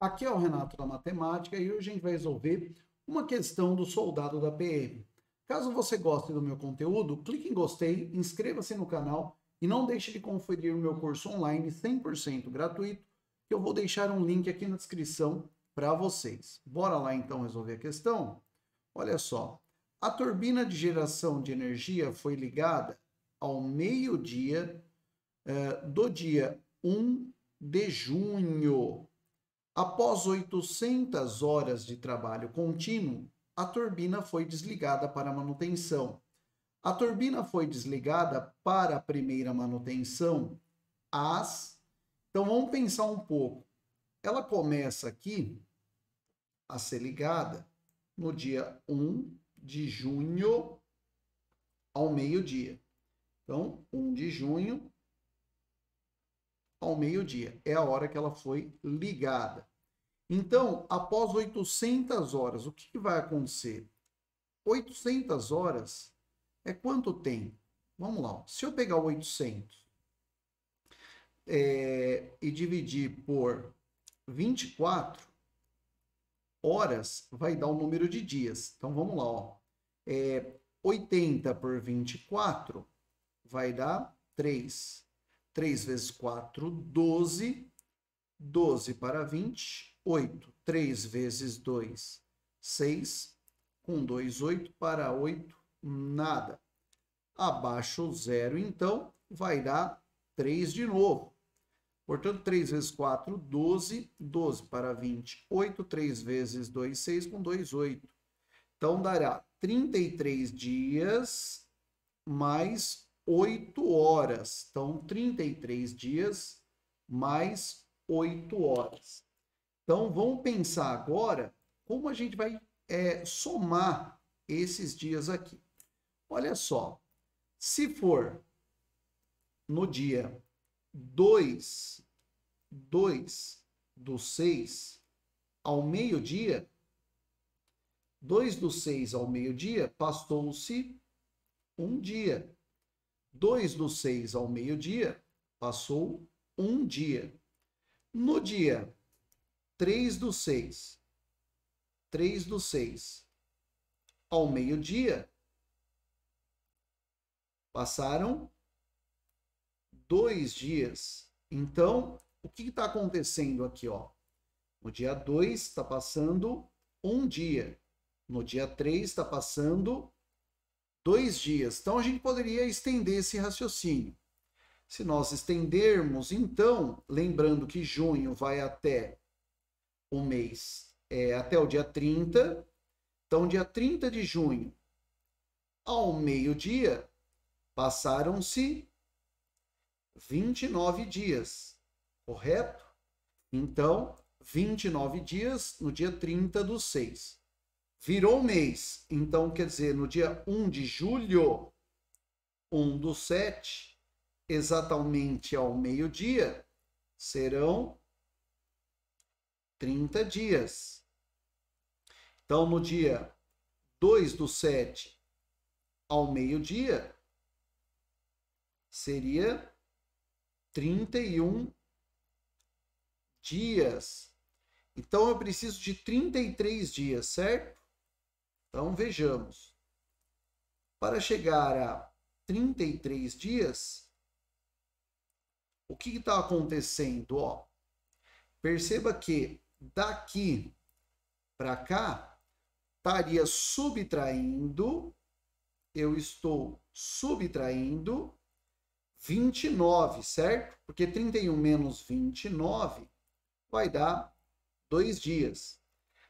Aqui é o Renato da Matemática e hoje a gente vai resolver uma questão do soldado da PM. Caso você goste do meu conteúdo, clique em gostei, inscreva-se no canal e não deixe de conferir o meu curso online 100% gratuito, que eu vou deixar um link aqui na descrição para vocês. Bora lá então resolver a questão? Olha só, a turbina de geração de energia foi ligada ao meio-dia eh, do dia 1 de junho Após 800 horas de trabalho contínuo, a turbina foi desligada para manutenção. A turbina foi desligada para a primeira manutenção às. Então vamos pensar um pouco. Ela começa aqui a ser ligada no dia 1 de junho ao meio-dia. Então, 1 de junho ao meio-dia é a hora que ela foi ligada. Então, após 800 horas, o que, vai acontecer? 800 horas é quanto tem? Vamos lá, se eu pegar 800 é, e dividir por 24 horas, vai dar o um número de dias. Então, vamos lá, ó. É, 80 por 24 vai dar 3. 3 vezes 4, 12. 12 para 20, 8. 3 vezes 2, 6. Com 2, 8. Para 8, nada. Abaixo o zero, então, vai dar 3 de novo. Portanto, 3 vezes 4, 12. 12 para 20, 8. 3 vezes 2, 6. Com 2, 8. Então, dará 33 dias mais 8 horas. Então, 33 dias mais 8 horas. Então vamos pensar agora como a gente vai é, somar esses dias aqui. Olha só, se for no dia 2, 2 do 6 ao meio-dia, 2 do 6 ao meio-dia, passou-se um dia. 2 do 6 ao meio-dia, passou um dia. No dia 3 do 6. 3 do 6. Ao meio-dia, passaram dois dias. Então, o que está acontecendo aqui? Ó? No dia 2 está passando um dia. No dia 3 está passando dois dias. Então, a gente poderia estender esse raciocínio. Se nós estendermos, então, lembrando que junho vai até um mês é, até o dia 30. Então, dia 30 de junho ao meio-dia, passaram-se 29 dias, correto? Então, 29 dias no dia 30 do 6. Virou mês, então quer dizer, no dia 1 de julho, 1 do 7, exatamente ao meio-dia, serão 30 dias. Então, no dia 2 do 7 ao meio-dia, seria 31 dias. Então, eu preciso de 33 dias, certo? Então, vejamos. Para chegar a 33 dias, o que está acontecendo? Ó, perceba que daqui para cá, estaria subtraindo, eu estou subtraindo 29, certo? Porque 31 menos 29 vai dar dois dias.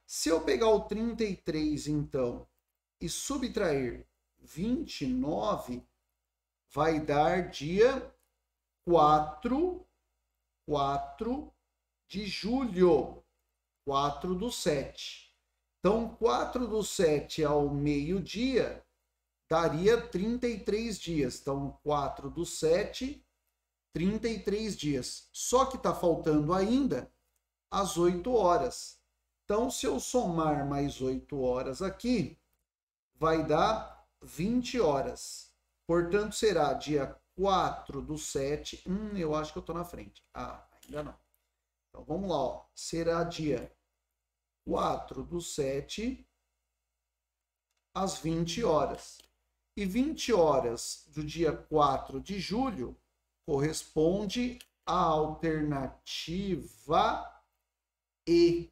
Se eu pegar o 33, então, e subtrair 29, vai dar dia 4, 4 de julho. 4 do 7. Então, 4 do 7 ao meio-dia daria 33 dias. Então, 4 do 7, 33 dias. Só que está faltando ainda as 8 horas. Então, se eu somar mais 8 horas aqui, vai dar 20 horas. Portanto, será dia 4 do 7. Hum, eu acho que eu estou na frente. Ah, ainda não. Então, vamos lá. Ó. Será dia 4 do 7 às 20 horas. E 20 horas do dia 4 de julho corresponde à alternativa E.